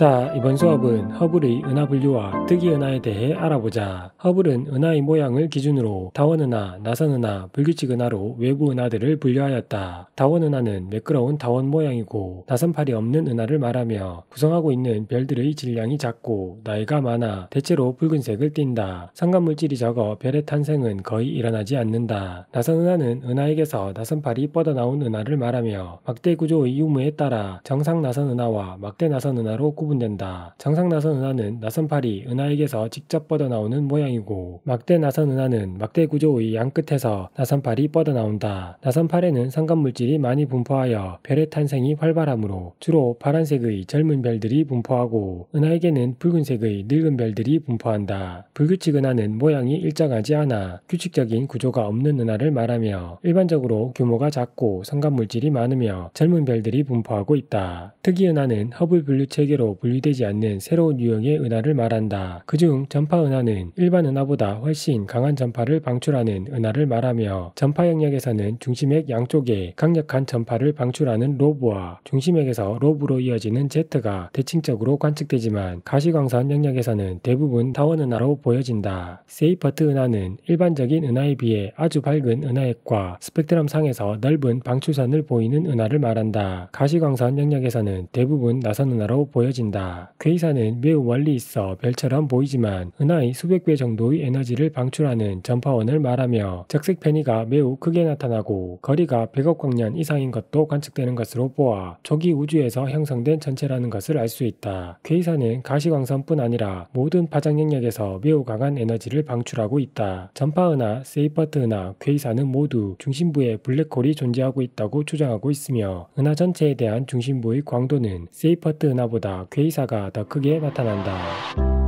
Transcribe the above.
자, 이번 수업은 허블의 은하 분류와 특이 은하에 대해 알아보자. 허블은 은하의 모양을 기준으로 다원 은하, 나선 은하, 불규칙 은하로 외부 은하들을 분류하였다. 다원 은하는 매끄러운 다원 모양이고 나선팔이 없는 은하를 말하며 구성하고 있는 별들의 질량이 작고 나이가 많아 대체로 붉은색을 띈다. 상관물질이 적어 별의 탄생은 거의 일어나지 않는다. 나선 은하는 은하에게서 나선팔이 뻗어나온 은하를 말하며 막대 구조의 유무에 따라 정상 나선 은하와 막대 나선 은하로 구분 구분된다. 정상나선 은하는 나선팔이 은하에게서 직접 뻗어나오는 모양이고 막대 나선 은하는 막대 구조의 양끝에서 나선팔이 뻗어나온다. 나선팔에는 상감물질이 많이 분포하여 별의 탄생이 활발하므로 주로 파란색의 젊은 별들이 분포하고 은하에게는 붉은색의 늙은 별들이 분포한다. 불규칙 은하는 모양이 일정하지 않아 규칙적인 구조가 없는 은하를 말하며 일반적으로 규모가 작고 성감물질이 많으며 젊은 별들이 분포하고 있다. 특이 은하는 허블 분류 체계로 분리되지 않는 새로운 유형의 은하를 말한다. 그 중 전파 은하는 일반 은하보다 훨씬 강한 전파를 방출하는 은하를 말하며 전파 영역에서는 중심핵 양쪽에 강력한 전파를 방출하는 로브와 중심핵에서 로브로 이어지는 제트가 대칭적으로 관측되지만 가시광선 영역에서는 대부분 다원 은하로 보여진다. 세이퍼트 은하는 일반적인 은하에 비해 아주 밝은 은하핵과 스펙트럼 상에서 넓은 방출선을 보이는 은하를 말한다. 가시광선 영역에서는 대부분 나선 은하로 보여진다. 된다. 괴이사는 그 매우 멀리 있어 별처럼 보이지만 은하의 수백 배 정도의 에너지를 방출하는 전파원을 말하며 적색 편이가 매우 크게 나타나고 거리가 100억 광년 이상인 것도 관측되는 것으로 보아 초기 우주에서 형성된 전체라는 것을 알 수 있다. 괴이사는 그 가시광선뿐 아니라 모든 파장 영역에서 매우 강한 에너지를 방출하고 있다. 전파은하, 세이퍼트 은하, 괴이사는 그 모두 중심부에 블랙홀이 존재하고 있다고 주장하고 있으며 은하 전체에 대한 중심부의 광도는 세이퍼트 은하보다 괴이사가 그 더 크게 나타난다.